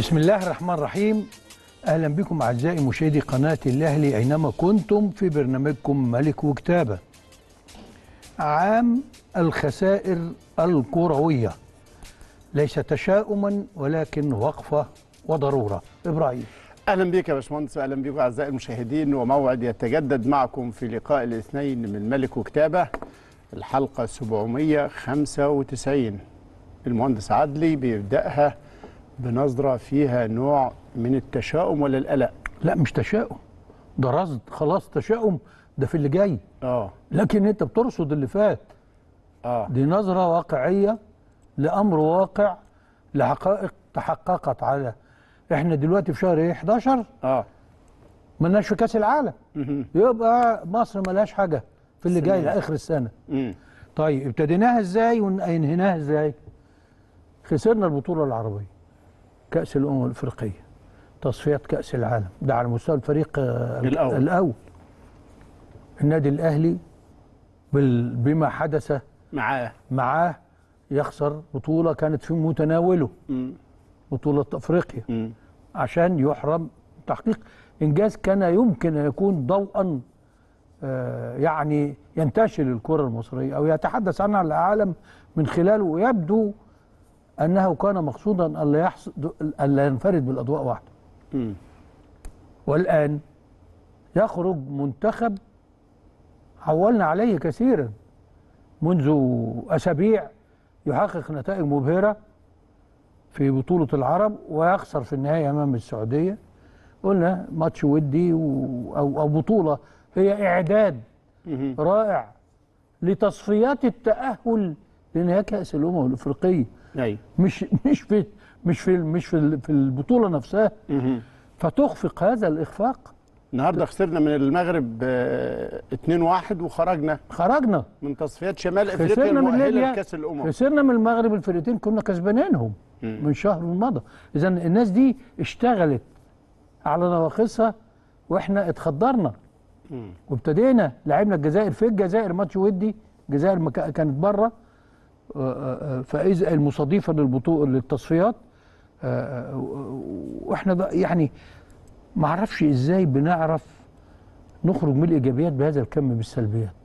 بسم الله الرحمن الرحيم اهلا بكم اعزائي مشاهدي قناه الاهلي اينما كنتم في برنامجكم ملك وكتابه عام الخسائر الكرويه ليس تشاؤما ولكن وقفه وضروره ابراهيم اهلا بك يا باشمهندس اهلا بكم اعزائي المشاهدين وموعد يتجدد معكم في لقاء الاثنين من ملك وكتابه الحلقه 795 المهندس عدلي بيبداها بنظرة فيها نوع من التشاؤم ولا القلق؟ لا مش تشاؤم ده رصد خلاص تشاؤم ده في اللي جاي اه لكن انت بترصد اللي فات اه دي نظرة واقعية لأمر واقع لحقائق تحققت على احنا دلوقتي في شهر 11 إيه؟ اه مالناش في كاس العالم يبقى مصر ملهاش حاجه في اللي جاي لاخر السنه طيب ابتديناها ازاي وانهيناها ازاي خسرنا البطوله العربيه كاس الامم الافريقيه تصفيات كاس العالم ده على مستوى الفريق آه، الاول الاول النادي الاهلي بما حدث معاه معاه يخسر بطوله كانت في متناوله م. بطوله افريقيا م. عشان يحرم تحقيق انجاز كان يمكن ان يكون ضوءا آه، يعني ينتشل الكره المصريه او يتحدث عنها العالم من خلاله ويبدو أنه كان مقصودا ألا, يحصل ألا ينفرد بالأضواء وحده والآن يخرج منتخب عولنا عليه كثيرا منذ أسابيع يحقق نتائج مبهرة في بطولة العرب ويخسر في النهاية أمام السعودية قلنا ماتش ودي و... أو... أو بطولة هي إعداد رائع لتصفيات التأهل لان هي كاس الامم الافريقيه ايوه مش مش في مش في مش في في البطوله نفسها مه. فتخفق هذا الاخفاق النهارده خسرنا من المغرب 2-1 آه، وخرجنا خرجنا من تصفيات شمال افريقيا المؤهله لكاس الامم خسرنا من المغرب الفرقتين كنا كسبانينهم من شهر مضى اذا الناس دي اشتغلت على نواقصها واحنا اتخدرنا وابتدينا لعبنا الجزائر في الجزائر ماتش ودي الجزائر كانت بره فإذا المصادفه للبطوله للتصفيات واحنا يعني ما اعرفش ازاي بنعرف نخرج من الايجابيات بهذا الكم من السلبيات